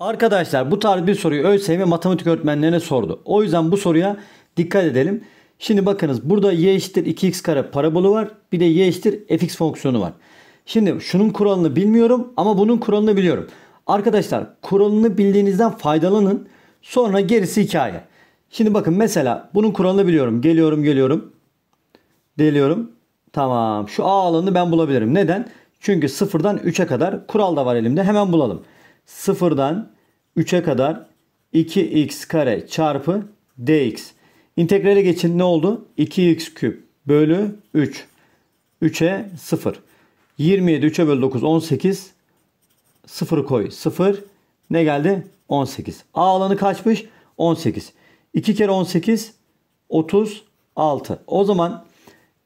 Arkadaşlar bu tarz bir soruyu ÖSYM matematik öğretmenlerine sordu. O yüzden bu soruya dikkat edelim. Şimdi bakınız burada y eşittir 2x kare parabolu var. Bir de y eşittir fx fonksiyonu var. Şimdi şunun kuralını bilmiyorum ama bunun kuralını biliyorum. Arkadaşlar kuralını bildiğinizden faydalanın. Sonra gerisi hikaye. Şimdi bakın mesela bunun kuralını biliyorum. Geliyorum geliyorum. Deliyorum. Tamam şu a alanını ben bulabilirim. Neden? Çünkü sıfırdan 3'e kadar kural da var elimde. Hemen bulalım. 0'dan 3'e kadar 2x kare çarpı dx. İntegrale geçin ne oldu? 2x küp bölü 3. 3'e 0. 27 3'e bölü 9 18. 0 koy 0. Ne geldi? 18. A alanı kaçmış? 18. 2 kere 18 36. O zaman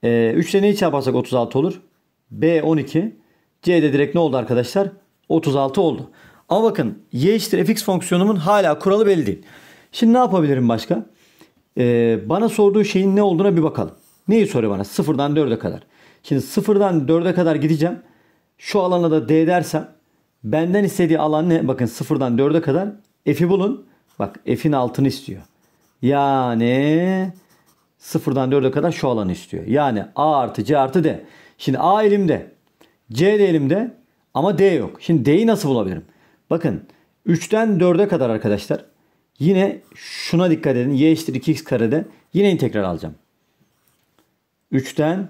e, 3 ile neyi çarparsak 36 olur? B 12. C de direkt ne oldu arkadaşlar? 36 oldu. Ama bakın y eşittir fx fonksiyonumun hala kuralı belli değil. Şimdi ne yapabilirim başka? Ee, bana sorduğu şeyin ne olduğuna bir bakalım. Neyi soruyor bana? Sıfırdan dörde kadar. Şimdi sıfırdan dörde kadar gideceğim. Şu alana da d dersem benden istediği alan ne? Bakın sıfırdan dörde kadar f'i bulun. Bak f'in altını istiyor. Yani sıfırdan dörde kadar şu alanı istiyor. Yani a artı c artı d. Şimdi a elimde. C de elimde. Ama D yok. Şimdi D'yi nasıl bulabilirim? Bakın 3'ten 4'e kadar arkadaşlar yine şuna dikkat edin. Y eşittir 2x karede yine integral alacağım. 3'ten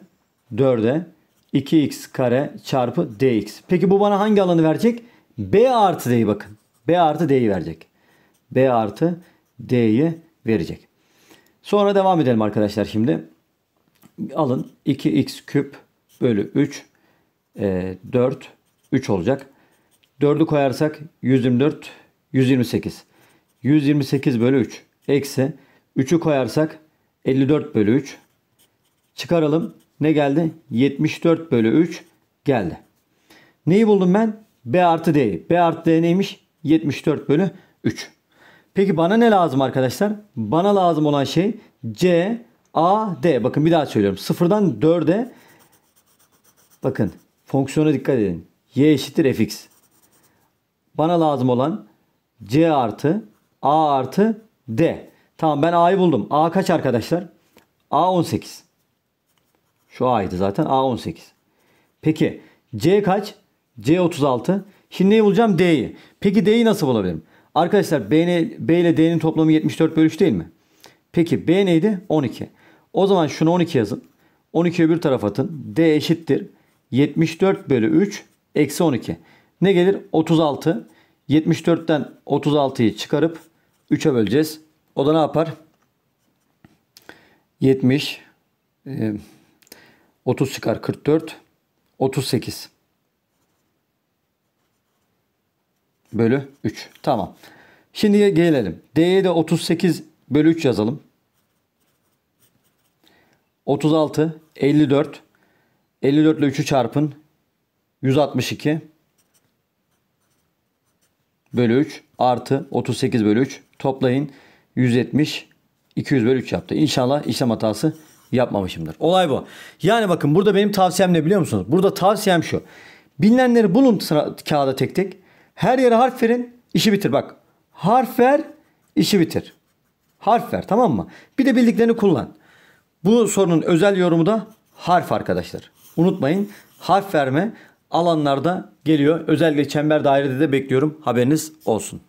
4'e 2x kare çarpı dx. Peki bu bana hangi alanı verecek? B artı D'yi bakın. B artı D'yi verecek. B artı D'yi verecek. Sonra devam edelim arkadaşlar şimdi. Alın 2x küp bölü 3 e, 4 3 olacak. 4'ü koyarsak 124, 128. 128 bölü 3 eksi 3'ü koyarsak 54 bölü 3. Çıkaralım. Ne geldi? 74 bölü 3 geldi. Neyi buldum ben? B artı D'yi. B artı D neymiş? 74 bölü 3. Peki bana ne lazım arkadaşlar? Bana lazım olan şey C, A, D. Bakın bir daha söylüyorum. Sıfırdan 4'e bakın fonksiyona dikkat edin. Y eşittir fx. Bana lazım olan C artı A artı D. Tamam ben A'yı buldum. A kaç arkadaşlar? A 18. Şu A'ydı zaten. A 18. Peki C kaç? C 36. Şimdi neyi bulacağım? D'yi. Peki D'yi nasıl bulabilirim? Arkadaşlar B, B ile D'nin toplamı 74 bölü 3 değil mi? Peki B neydi? 12. O zaman şunu 12 yazın. 12'ye bir taraf atın. D eşittir. 74 bölü 3 eksi 12. Ne gelir? 36. 74'ten 36'yı çıkarıp 3'e böleceğiz. O da ne yapar? 70 30 e, çıkar 44 38 bölü 3. Tamam. Şimdi gelelim. D'ye de 38 bölü 3 yazalım. 36 54 54 ile 3'ü çarpın 162 bölü 3 artı 38 bölü 3 toplayın 170 200 bölü 3 yaptı. İnşallah işlem hatası yapmamışımdır. Olay bu. Yani bakın burada benim tavsiyem ne biliyor musunuz? Burada tavsiyem şu. Bilinenleri bulun sıra, kağıda tek tek. Her yere harf verin. işi bitir. Bak harf ver işi bitir. Harf ver tamam mı? Bir de bildiklerini kullan. Bu sorunun özel yorumu da harf arkadaşlar. Unutmayın harf verme alanlarda geliyor. Özellikle çember dairede de bekliyorum. Haberiniz olsun.